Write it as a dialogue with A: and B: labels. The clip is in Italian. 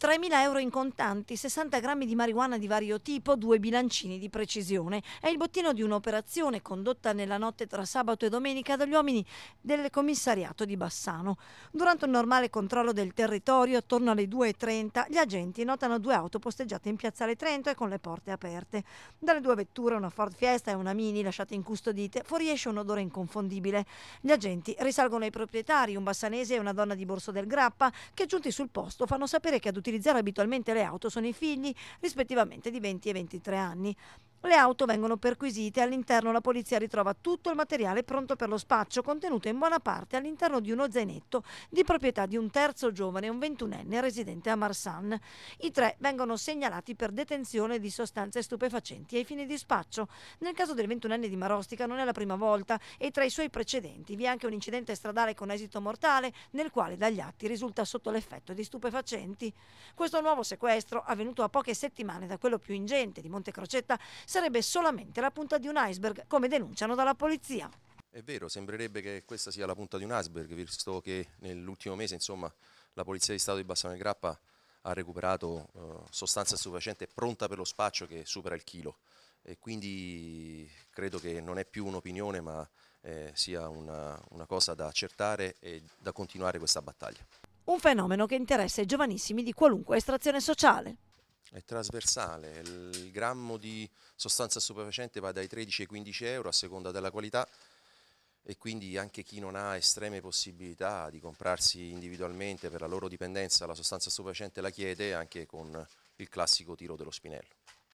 A: 3.000 euro in contanti, 60 grammi di marijuana di vario tipo, due bilancini di precisione. È il bottino di un'operazione condotta nella notte tra sabato e domenica dagli uomini del commissariato di Bassano. Durante un normale controllo del territorio, attorno alle 2.30, gli agenti notano due auto posteggiate in piazzale Trento e con le porte aperte. Dalle due vetture, una Ford Fiesta e una Mini lasciate incustodite, fuoriesce un odore inconfondibile. Gli agenti risalgono ai proprietari, un bassanese e una donna di Borso del Grappa, che giunti sul posto fanno sapere che ad utilizzare utilizzare abitualmente le auto sono i figli, rispettivamente di 20 e 23 anni. Le auto vengono perquisite e all'interno la polizia ritrova tutto il materiale pronto per lo spaccio, contenuto in buona parte all'interno di uno zainetto di proprietà di un terzo giovane, un ventunenne residente a Marsan. I tre vengono segnalati per detenzione di sostanze stupefacenti ai fini di spaccio. Nel caso del ventunenne di Marostica non è la prima volta e tra i suoi precedenti vi è anche un incidente stradale con esito mortale nel quale dagli atti risulta sotto l'effetto di stupefacenti. Questo nuovo sequestro, avvenuto a poche settimane da quello più ingente di Montecrocetta, sarebbe solamente la punta di un iceberg, come denunciano dalla polizia.
B: È vero, sembrerebbe che questa sia la punta di un iceberg, visto che nell'ultimo mese insomma, la Polizia di Stato di Bassano e Grappa ha recuperato eh, sostanza stupefacente pronta per lo spaccio che supera il chilo e quindi credo che non è più un'opinione ma eh, sia una, una cosa da accertare e da continuare questa battaglia.
A: Un fenomeno che interessa i giovanissimi di qualunque estrazione sociale.
B: È trasversale, il grammo di sostanza stupefacente va dai 13 ai 15 euro a seconda della qualità e quindi anche chi non ha estreme possibilità di comprarsi individualmente per la loro dipendenza la sostanza stupefacente la chiede anche con il classico tiro dello spinello.